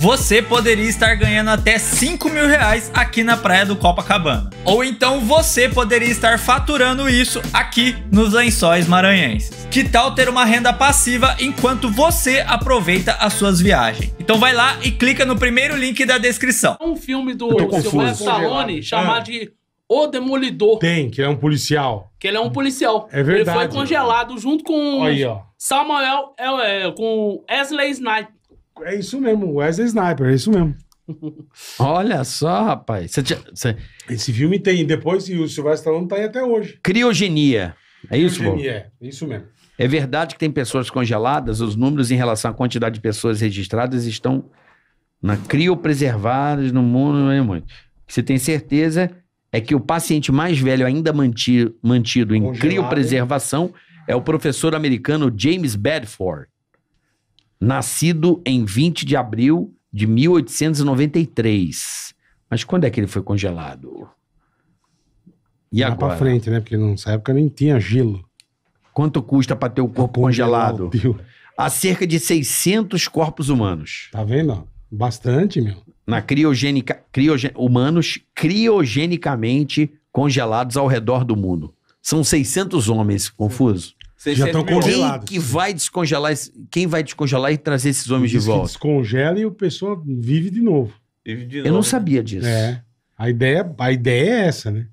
você poderia estar ganhando até 5 mil reais aqui na praia do Copacabana. Ou então você poderia estar faturando isso aqui nos lençóis maranhenses. Que tal ter uma renda passiva enquanto você aproveita as suas viagens? Então vai lá e clica no primeiro link da descrição. Um filme do Silvestre Stallone é. chamado de O Demolidor. Tem, que ele é um policial. Que ele é um policial. É verdade. Ele foi congelado junto com Aí, ó. Samuel, é, é, com Wesley Snipes. É isso mesmo, Wesley Sniper, é isso mesmo. Olha só, rapaz. Cê, cê... Esse filme tem depois e o Silvestre Stallone tá aí até hoje. Criogenia. É isso, Criogenia, é, é isso mesmo. É verdade que tem pessoas congeladas, os números em relação à quantidade de pessoas registradas estão na criopreservadas no mundo, não é muito. O que você tem certeza é que o paciente mais velho ainda mantido, mantido em criopreservação é o professor americano James Bedford nascido em 20 de abril de 1893. Mas quando é que ele foi congelado? E Lá agora? pra frente, né? Porque nessa época nem tinha gelo. Quanto custa para ter o corpo congelado? Meu, Há cerca de 600 corpos humanos. Tá vendo? Bastante, meu. Na criogênica, criogen, humanos criogenicamente congelados ao redor do mundo. São 600 homens, confuso já estão congelados. Quem que vai descongelar, quem vai descongelar e trazer esses homens de volta? Descongela e o pessoal vive de novo. Eu não né? sabia disso. É. A ideia, a ideia é essa, né?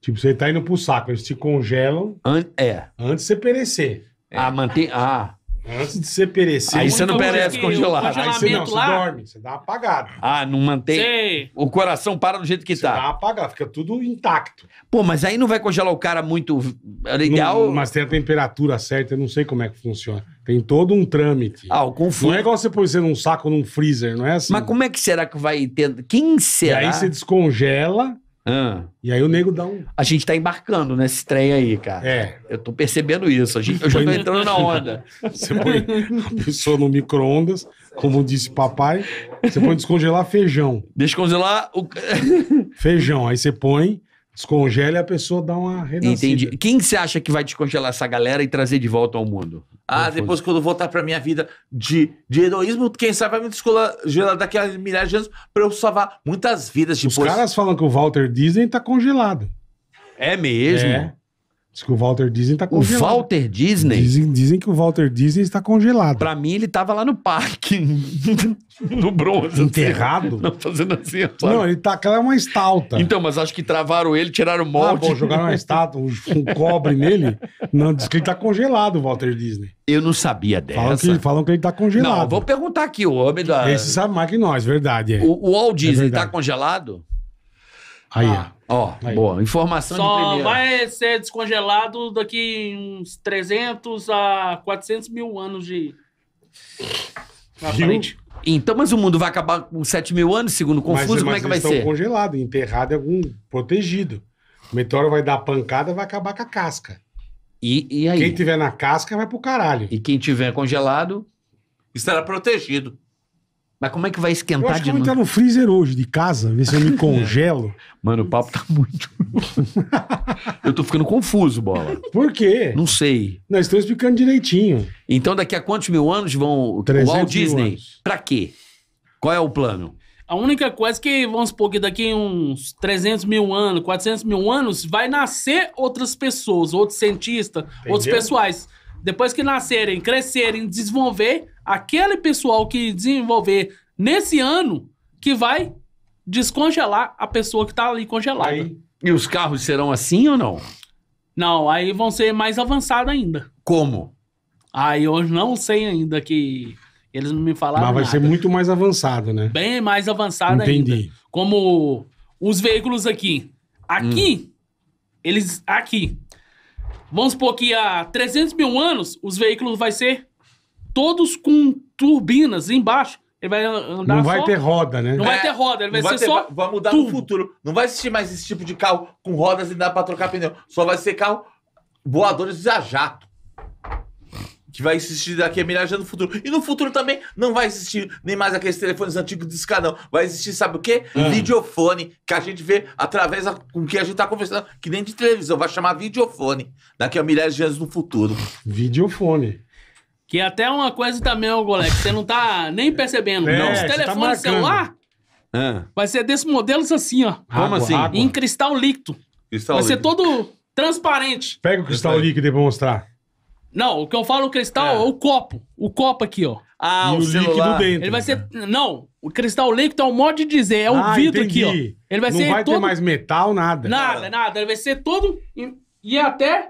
Tipo, você tá indo pro saco, eles te congelam An- é. antes de você perecer. Ah, mantém. Ah, Antes de você perecer. Aí você não então, perece congelado. Aí você não, você dorme, você dá uma apagada. Ah, não mantém. Sei. O coração para do jeito que você tá. Dá uma apagada, fica tudo intacto. Pô, mas aí não vai congelar o cara muito. Legal. Não, mas tem a temperatura certa, eu não sei como é que funciona. Tem todo um trâmite. Ah, o confuso. Não é igual você pôr você num saco num freezer, não é assim? Mas como é que será que vai ter? Quem será? E aí você descongela. Ah. E aí o nego dá um. A gente tá embarcando nesse trem aí, cara. É. Eu tô percebendo isso. A gente, eu já tô entrando na onda. Você põe a pessoa no micro-ondas, como disse papai. Você põe descongelar feijão. Descongelar o. feijão. Aí você põe Descongela e a pessoa dá uma renascida. Entendi. Quem você acha que vai descongelar essa galera e trazer de volta ao mundo? Ah, depois quando eu voltar pra minha vida de, de heroísmo, quem sabe vai me descongelar daqui a milhares de anos pra eu salvar muitas vidas Os caras falam que o Walter Disney tá congelado. É mesmo? É. Diz que o Walter Disney tá congelado. O Walter Disney? Dizem, dizem que o Walter Disney está congelado. Pra mim, ele tava lá no parque, no bronze. Assim. Enterrado? Assim, não, fazendo assim. Sabe? Não, ele tá, aquela é uma estalta. Então, mas acho que travaram ele, tiraram o ah, molde. Ah, bom, jogaram uma estátua, um cobre nele. Não, diz que ele tá congelado, o Walter Disney. Eu não sabia dessa. Falam que, falam que ele tá congelado. Não, vou perguntar aqui, o homem da... Esse sabe mais que nós, verdade. É. O, o Walt é Disney é tá congelado? Aí, ah. Ó, oh, boa. Informação Só de primeira. vai ser descongelado daqui uns 300 a 400 mil anos de... Então, mas o mundo vai acabar com 7 mil anos, segundo Confuso, mas, como é que vai ser? congelado, enterrado em algum protegido. O meteoro vai dar pancada, vai acabar com a casca. E, e aí? Quem tiver na casca vai pro caralho. E quem tiver congelado... Estará protegido. Mas como é que vai esquentar eu acho de que eu vou entrar no freezer hoje, de casa, ver se eu me congelo. Mano, o papo tá muito. eu tô ficando confuso, bola. Por quê? Não sei. Nós estamos explicando direitinho. Então, daqui a quantos mil anos vão. O Walt Disney? anos. Pra quê? Qual é o plano? A única coisa é que, vamos supor, que daqui uns 300 mil anos, 400 mil anos, vai nascer outras pessoas, outros cientistas, outros pessoais. Depois que nascerem, crescerem, desenvolver, aquele pessoal que desenvolver nesse ano que vai descongelar a pessoa que está ali congelada. Aí, e os carros serão assim ou não? Não, aí vão ser mais avançados ainda. Como? Aí eu não sei ainda que eles não me falaram. Mas vai nada. ser muito mais avançado, né? Bem mais avançado Entendi. ainda. Como os veículos aqui. Aqui, hum. eles. Aqui. Vamos supor que há 300 mil anos os veículos vai ser todos com turbinas embaixo. Ele vai andar Não vai só- ter roda, né? Não vai é. ter roda, ele vai, ser ter- só. Vai mudar no futuro. Não vai existir mais esse tipo de carro com rodas e dá pra trocar pneu. Só vai ser carro voadores a jato. Que vai existir daqui a milhares de anos no futuro. E no futuro também não vai existir nem mais aqueles telefones antigos de escadão. Vai existir, sabe o quê? Ah. Videofone, que a gente vê através com que a gente tá conversando, que nem de televisão. Vai chamar videofone. Daqui a milhares de anos no futuro. Videofone. Que é até uma coisa também, ô Golec, você não tá nem percebendo. É, não, os telefones tá celular ah. vai ser desse modelo assim, ó. Como assim? Água. Em cristal líquido. Cristal vai líquido. ser todo transparente. Pega o cristal Perfeito. líquido pra mostrar. Não, o que eu falo cristal é o copo. O copo aqui, ó. Ah, e o, o líquido dentro. Ele vai ser. Não, o cristal líquido é o modo de dizer, é o ah, vidro entendi. aqui, ó. Ele vai não ser. Não vai todo... ter mais metal, nada. Nada, nada. Ele vai ser todo. E até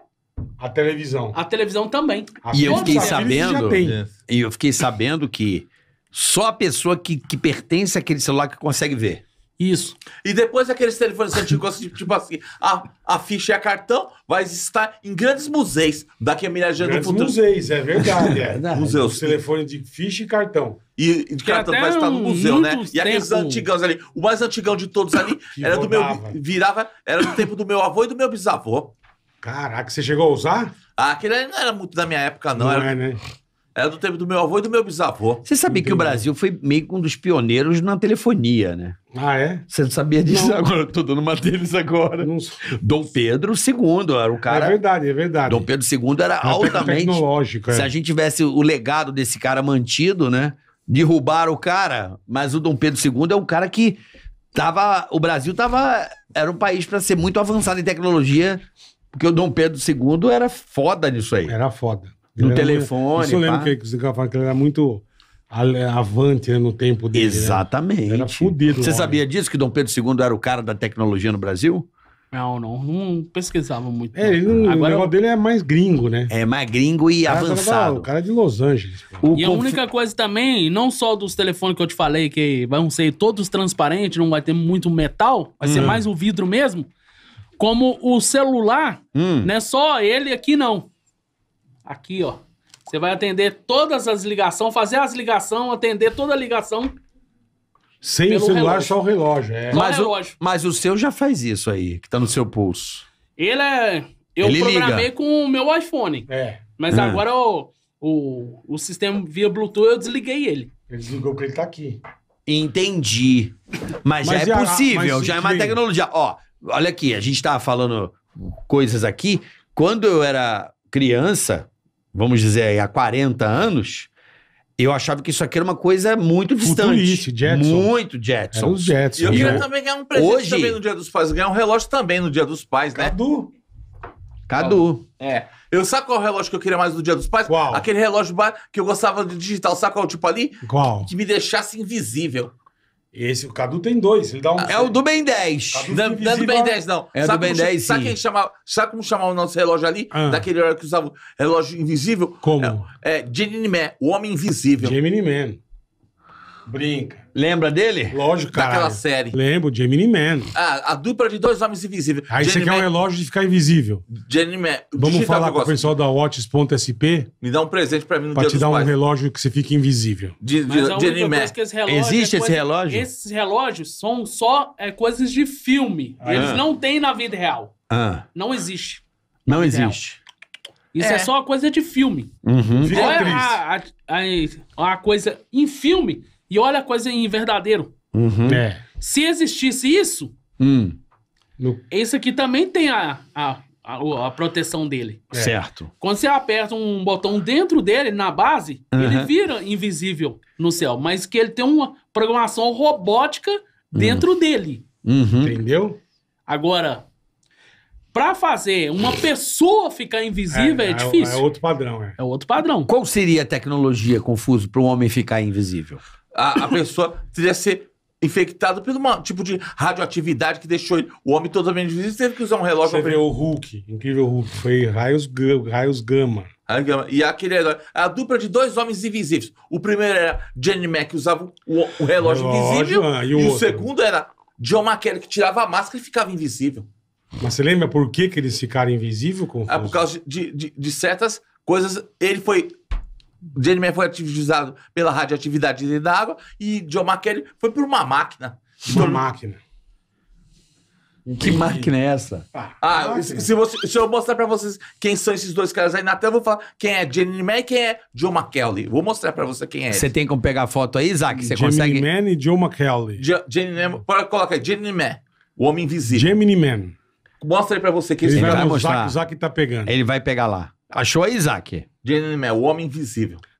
a televisão. A televisão também. A e eu fiquei sabendo. E eu fiquei sabendo que só a pessoa que, que pertence àquele celular que consegue ver. Isso. E depois aqueles telefones antigos, tipo assim, a, a ficha e é a cartão vai estar em grandes museus daqui a milhares de anos Grandes museus, é verdade. É. é museus. telefone de ficha e cartão. E, e de cartão vai estar tá no museu, né? E aqueles tempo... antigãos ali. O mais antigão de todos ali era rodava. do meu. Virava. Era do tempo do meu avô e do meu bisavô. Caraca, você chegou a usar? Ah, aquele não era muito da minha época, não. Não era... é, né? Era do tempo do meu avô e do meu bisavô. Você sabia que o Brasil foi meio que um dos pioneiros na telefonia, né? Ah, é? Você não sabia disso não. agora? Eu tô dando uma deles agora. Não... Dom Pedro II era o é cara. É verdade, é verdade. Dom Pedro II era é altamente. Tecnológico, é. Se a gente tivesse o legado desse cara mantido, né? derrubar o cara, mas o Dom Pedro II é um cara que tava. O Brasil tava. Era um país para ser muito avançado em tecnologia porque o Dom Pedro II era foda nisso aí. Era foda. Ele no era telefone. Isso eu lembro pá. que, que ele era muito avante né, no tempo dele. Né? Exatamente. Era fodido. Você sabia né? disso que Dom Pedro II era o cara da tecnologia no Brasil? Não, não, não pesquisava muito. É, ele Agora, o negócio dele é mais gringo, né? É mais gringo e avançado. o cara é de Los Angeles. O e conf... a única coisa também, não só dos telefones que eu te falei, que vão ser todos transparentes, não vai ter muito metal, vai hum. ser mais o vidro mesmo. Como o celular, hum. não é só ele aqui, não. Aqui, ó. Você vai atender todas as ligações, fazer as ligações, atender toda a ligação. Sem o celular, relógio. só o relógio. É. Mas, o, relógio. mas o seu já faz isso aí, que tá no seu pulso. Ele é. Eu ele programei liga. com o meu iPhone. É. Mas hum. agora o, o, o sistema via Bluetooth eu desliguei ele. Ele desligou porque ele tá aqui. Entendi. Mas, mas já é a, possível, já é uma tecnologia. Ó, Olha aqui, a gente estava falando coisas aqui. Quando eu era criança, vamos dizer aí, há 40 anos, eu achava que isso aqui era uma coisa muito distante. Jetson. Muito Jetson. Era os Jetson. E eu né? queria também ganhar um presente Hoje... também no Dia dos Pais. Ganhar um relógio também no Dia dos Pais, né? Cadu. Cadu. É. Eu saco qual é relógio que eu queria mais no Dia dos Pais? Qual? Aquele relógio que eu gostava de digital. Sabe qual é tipo ali? Qual? Que me deixasse invisível. Esse, o Cadu tem dois. Ele dá um. É o do Ben 10. Não, não é do Ben 10, não. É sabe do Ben 10, sabe, quem chamava, sabe como chamar o nosso relógio ali? Ah. Daquele hora que usava o relógio invisível? Como? É, é Man, o homem invisível. Gemini Man. Brinca. Lembra dele? Lógico, cara. Daquela série. Lembro, Gemini Man. Ah, a dupla de dois homens invisíveis. Aí você quer um relógio de ficar invisível. Gemini Man. Vamos Digita tá falar com o pessoal da Watches.sp? Me dá um presente pra mim no pra te dar um relógio que você fique invisível. Gemini Man. Esse é Existe é coisa... esse relógio? Esses relógios são só é, coisas de filme. Ah. Eles não tem na vida real. Ah. Não existe. Não existe. Real. Isso é. é. só uma coisa de filme. Uhum. Qual é a, a, a, a, coisa em filme e olha a coisa em verdadeiro. Uhum. É. Se existisse isso, hum. esse aqui também tem a, a, a, a proteção dele. É. Certo. Quando você aperta um botão dentro dele, na base, uhum. ele vira invisível no céu. Mas que ele tem uma programação robótica uhum. dentro uhum. dele. Entendeu? Agora, para fazer uma pessoa ficar invisível é, é, é difícil. É outro padrão, é. É outro padrão. Qual seria a tecnologia, Confuso, para um homem ficar invisível? a, a pessoa teria ser infectado por um tipo de radioatividade que deixou o homem totalmente desvestido teve que usar um relógio. Você pra... o Hulk, incrível Hulk, foi raios, raios gama. E aquele herói. A dupla de dois homens invisíveis. O primeiro era Jenny Mac, que usava o, o relógio, invisível. Ah, e o, e o segundo era John McKelly, que tirava a máscara e ficava invisível. Mas você lembra por que, que eles ficaram invisíveis? Confuso? É ah, por causa de, de, de certas coisas. Ele foi Jennifer foi ativizado pela radioatividade dentro da água e John McKelly foi por uma máquina. Uma máquina. Que máquina é essa? Ah, ah máquina. Se, você, se, eu mostrar pra vocês quem são esses dois caras aí na tela, eu vou falar quem é Jenny Man e quem é Joe McKelly. Vou mostrar pra você quem é. Você tem como pegar a foto aí, Isaac? Você consegue? Jenny Man e Joe McKelly. Jenny Man, coloca aí, Jenny Man, o homem invisível. Gemini Man. Mostra aí pra você quem Ele é vai mostrar. o Zac tá pegando. Ele vai pegar lá. Achou aí, Isaac. Gentleman, o homem invisível.